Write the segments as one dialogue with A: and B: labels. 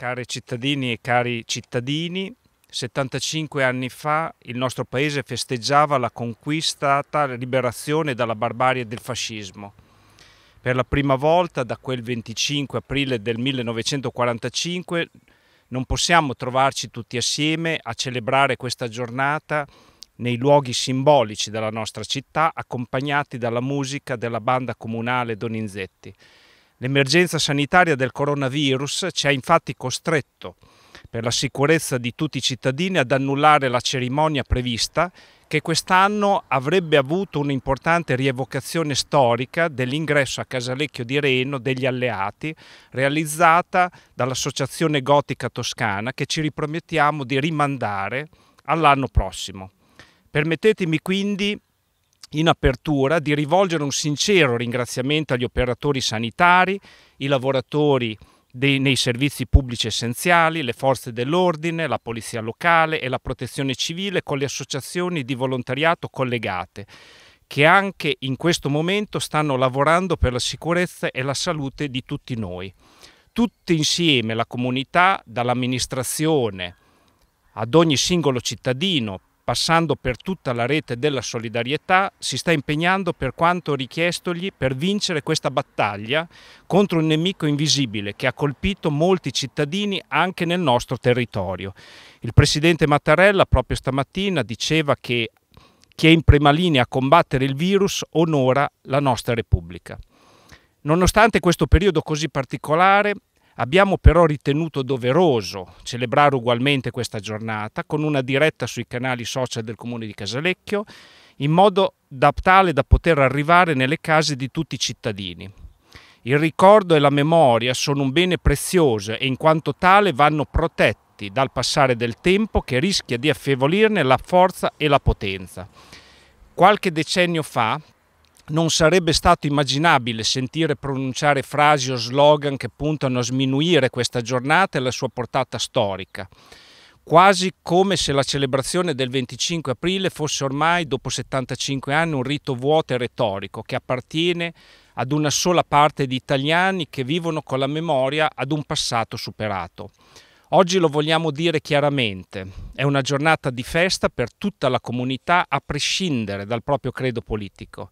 A: Cari cittadini e cari cittadini, 75 anni fa il nostro paese festeggiava la conquistata liberazione dalla barbarie del fascismo. Per la prima volta da quel 25 aprile del 1945 non possiamo trovarci tutti assieme a celebrare questa giornata nei luoghi simbolici della nostra città accompagnati dalla musica della banda comunale Donizetti. L'emergenza sanitaria del coronavirus ci ha infatti costretto, per la sicurezza di tutti i cittadini, ad annullare la cerimonia prevista che quest'anno avrebbe avuto un'importante rievocazione storica dell'ingresso a Casalecchio di Reno degli alleati, realizzata dall'Associazione Gotica Toscana, che ci ripromettiamo di rimandare all'anno prossimo. Permettetemi quindi in apertura di rivolgere un sincero ringraziamento agli operatori sanitari, i lavoratori dei, nei servizi pubblici essenziali, le forze dell'ordine, la polizia locale e la protezione civile con le associazioni di volontariato collegate che anche in questo momento stanno lavorando per la sicurezza e la salute di tutti noi. Tutti insieme, la comunità, dall'amministrazione ad ogni singolo cittadino, passando per tutta la rete della solidarietà, si sta impegnando per quanto richiestogli per vincere questa battaglia contro un nemico invisibile che ha colpito molti cittadini anche nel nostro territorio. Il presidente Mattarella proprio stamattina diceva che chi è in prima linea a combattere il virus onora la nostra Repubblica. Nonostante questo periodo così particolare, Abbiamo però ritenuto doveroso celebrare ugualmente questa giornata con una diretta sui canali social del comune di Casalecchio, in modo da tale da poter arrivare nelle case di tutti i cittadini. Il ricordo e la memoria sono un bene prezioso e in quanto tale vanno protetti dal passare del tempo che rischia di affievolirne la forza e la potenza. Qualche decennio fa, non sarebbe stato immaginabile sentire pronunciare frasi o slogan che puntano a sminuire questa giornata e la sua portata storica, quasi come se la celebrazione del 25 aprile fosse ormai, dopo 75 anni, un rito vuoto e retorico che appartiene ad una sola parte di italiani che vivono con la memoria ad un passato superato. Oggi lo vogliamo dire chiaramente, è una giornata di festa per tutta la comunità a prescindere dal proprio credo politico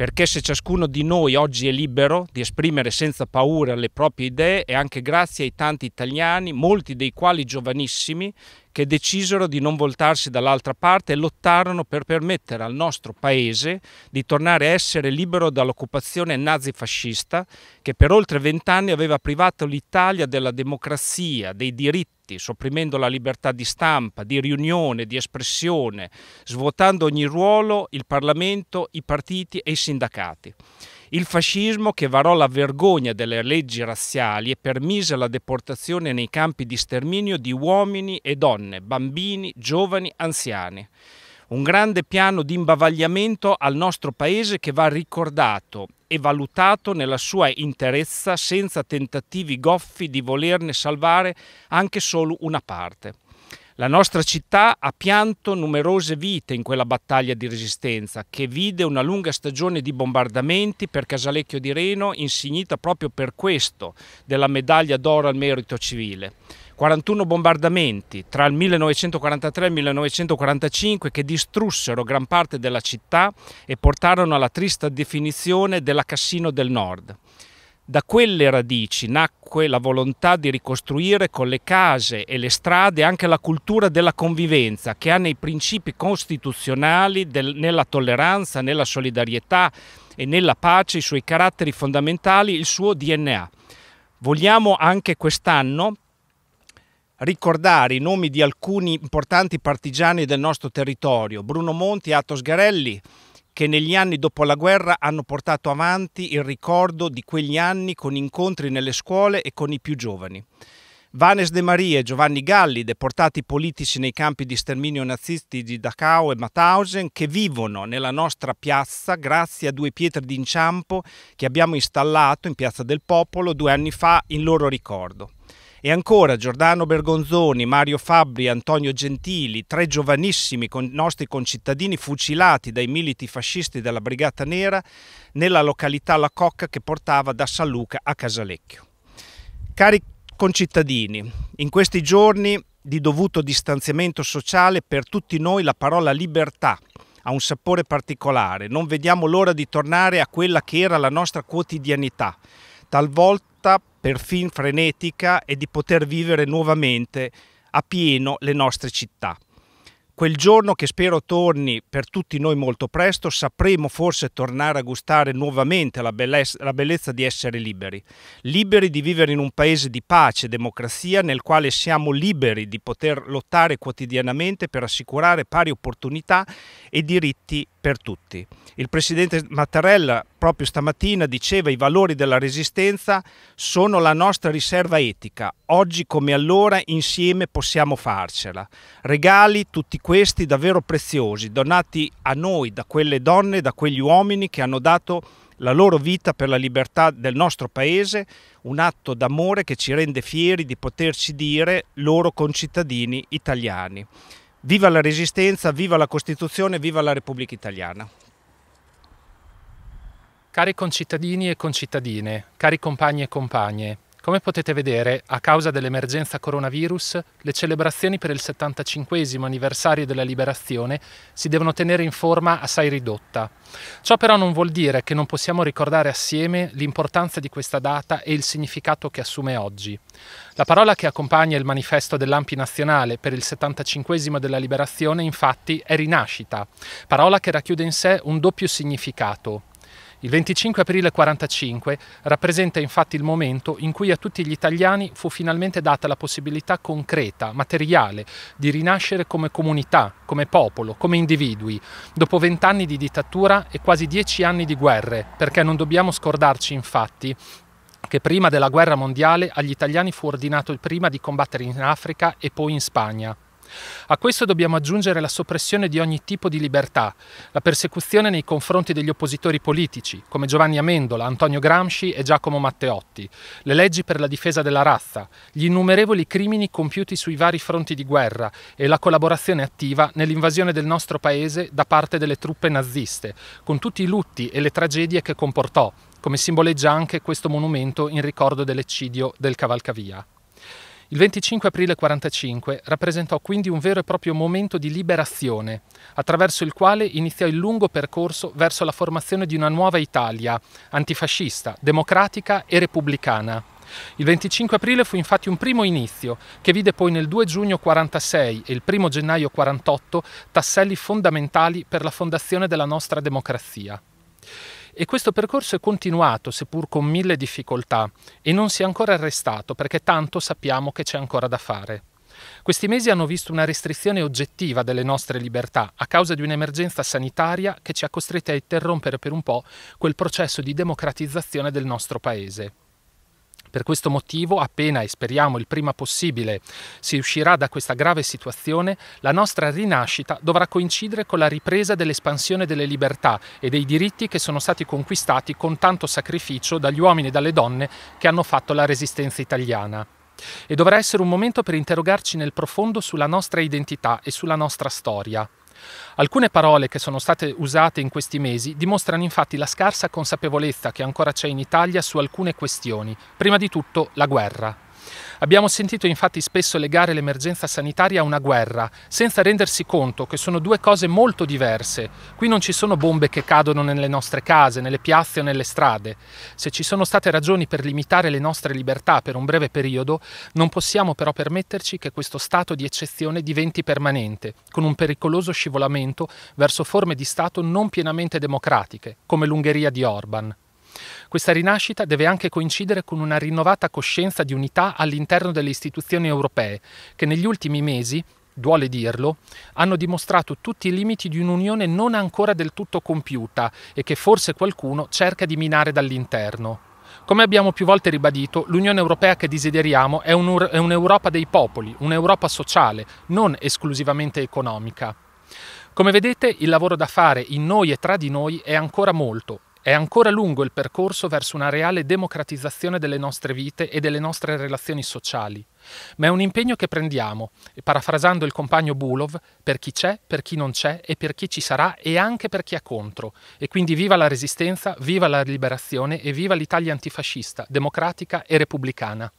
A: perché se ciascuno di noi oggi è libero di esprimere senza paura le proprie idee è anche grazie ai tanti italiani, molti dei quali giovanissimi, che decisero di non voltarsi dall'altra parte e lottarono per permettere al nostro paese di tornare a essere libero dall'occupazione nazifascista che per oltre vent'anni aveva privato l'Italia della democrazia, dei diritti, sopprimendo la libertà di stampa, di riunione, di espressione, svuotando ogni ruolo il Parlamento, i partiti e i sindacati. Il fascismo che varò la vergogna delle leggi razziali e permise la deportazione nei campi di sterminio di uomini e donne, bambini, giovani, anziani. Un grande piano di imbavagliamento al nostro paese che va ricordato e valutato nella sua interezza senza tentativi goffi di volerne salvare anche solo una parte. La nostra città ha pianto numerose vite in quella battaglia di resistenza che vide una lunga stagione di bombardamenti per Casalecchio di Reno insignita proprio per questo della medaglia d'oro al merito civile. 41 bombardamenti tra il 1943 e il 1945 che distrussero gran parte della città e portarono alla trista definizione della Cassino del Nord. Da quelle radici nacque la volontà di ricostruire con le case e le strade anche la cultura della convivenza che ha nei principi costituzionali del, nella tolleranza, nella solidarietà e nella pace i suoi caratteri fondamentali, il suo DNA. Vogliamo anche quest'anno ricordare i nomi di alcuni importanti partigiani del nostro territorio, Bruno Monti, Atos Garelli, che negli anni dopo la guerra hanno portato avanti il ricordo di quegli anni con incontri nelle scuole e con i più giovani. Vanes De Maria e Giovanni Galli, deportati politici nei campi di sterminio nazisti di Dachau e Mauthausen, che vivono nella nostra piazza grazie a due pietre d'inciampo che abbiamo installato in Piazza del Popolo due anni fa in loro ricordo. E ancora Giordano Bergonzoni, Mario Fabbri, Antonio Gentili, tre giovanissimi con nostri concittadini fucilati dai militi fascisti della Brigata Nera nella località La Cocca che portava da San Luca a Casalecchio. Cari concittadini, in questi giorni di dovuto distanziamento sociale per tutti noi la parola libertà ha un sapore particolare, non vediamo l'ora di tornare a quella che era la nostra quotidianità, talvolta perfino frenetica, e di poter vivere nuovamente a pieno le nostre città. Quel giorno che spero torni per tutti noi molto presto, sapremo forse tornare a gustare nuovamente la bellezza, la bellezza di essere liberi, liberi di vivere in un paese di pace e democrazia nel quale siamo liberi di poter lottare quotidianamente per assicurare pari opportunità e diritti per tutti. Il Presidente Mattarella proprio stamattina diceva i valori della resistenza sono la nostra riserva etica. Oggi come allora insieme possiamo farcela. Regali tutti questi davvero preziosi, donati a noi da quelle donne, da quegli uomini che hanno dato la loro vita per la libertà del nostro paese, un atto d'amore che ci rende fieri di poterci dire loro concittadini italiani. Viva la resistenza,
B: viva la Costituzione, viva la Repubblica Italiana. Cari concittadini e concittadine, cari compagni e compagne, come potete vedere, a causa dell'emergenza coronavirus, le celebrazioni per il 75 anniversario della liberazione si devono tenere in forma assai ridotta. Ciò però non vuol dire che non possiamo ricordare assieme l'importanza di questa data e il significato che assume oggi. La parola che accompagna il manifesto dell'Ampi Nazionale per il 75 della liberazione, infatti, è rinascita, parola che racchiude in sé un doppio significato il 25 aprile 45 rappresenta infatti il momento in cui a tutti gli italiani fu finalmente data la possibilità concreta, materiale, di rinascere come comunità, come popolo, come individui, dopo vent'anni di dittatura e quasi dieci anni di guerre, perché non dobbiamo scordarci infatti che prima della guerra mondiale agli italiani fu ordinato prima di combattere in Africa e poi in Spagna. A questo dobbiamo aggiungere la soppressione di ogni tipo di libertà, la persecuzione nei confronti degli oppositori politici, come Giovanni Amendola, Antonio Gramsci e Giacomo Matteotti, le leggi per la difesa della razza, gli innumerevoli crimini compiuti sui vari fronti di guerra e la collaborazione attiva nell'invasione del nostro paese da parte delle truppe naziste, con tutti i lutti e le tragedie che comportò, come simboleggia anche questo monumento in ricordo dell'eccidio del Cavalcavia. Il 25 aprile 45 rappresentò quindi un vero e proprio momento di liberazione, attraverso il quale iniziò il lungo percorso verso la formazione di una nuova Italia, antifascista, democratica e repubblicana. Il 25 aprile fu infatti un primo inizio, che vide poi nel 2 giugno 1946 e il 1 gennaio 1948 tasselli fondamentali per la fondazione della nostra democrazia. E questo percorso è continuato, seppur con mille difficoltà, e non si è ancora arrestato perché tanto sappiamo che c'è ancora da fare. Questi mesi hanno visto una restrizione oggettiva delle nostre libertà a causa di un'emergenza sanitaria che ci ha costretti a interrompere per un po' quel processo di democratizzazione del nostro Paese. Per questo motivo, appena e speriamo il prima possibile si uscirà da questa grave situazione, la nostra rinascita dovrà coincidere con la ripresa dell'espansione delle libertà e dei diritti che sono stati conquistati con tanto sacrificio dagli uomini e dalle donne che hanno fatto la resistenza italiana. E dovrà essere un momento per interrogarci nel profondo sulla nostra identità e sulla nostra storia. Alcune parole che sono state usate in questi mesi dimostrano infatti la scarsa consapevolezza che ancora c'è in Italia su alcune questioni, prima di tutto la guerra. Abbiamo sentito infatti spesso legare l'emergenza sanitaria a una guerra, senza rendersi conto che sono due cose molto diverse. Qui non ci sono bombe che cadono nelle nostre case, nelle piazze o nelle strade. Se ci sono state ragioni per limitare le nostre libertà per un breve periodo, non possiamo però permetterci che questo stato di eccezione diventi permanente, con un pericoloso scivolamento verso forme di Stato non pienamente democratiche, come l'Ungheria di Orban. Questa rinascita deve anche coincidere con una rinnovata coscienza di unità all'interno delle istituzioni europee, che negli ultimi mesi duole dirlo, hanno dimostrato tutti i limiti di un'unione non ancora del tutto compiuta e che forse qualcuno cerca di minare dall'interno. Come abbiamo più volte ribadito, l'Unione Europea che desideriamo è, un'Europa dei popoli, un'Europa sociale, non esclusivamente economica. Come vedete, il lavoro da fare in noi e tra di noi è ancora molto, è ancora lungo il percorso verso una reale democratizzazione delle nostre vite e delle nostre relazioni sociali, ma è un impegno che prendiamo, e parafrasando il compagno Bulov, per chi c'è, per chi non c'è e per chi ci sarà e anche per chi è contro. E quindi viva la resistenza, viva la liberazione e viva l'Italia antifascista, democratica e repubblicana.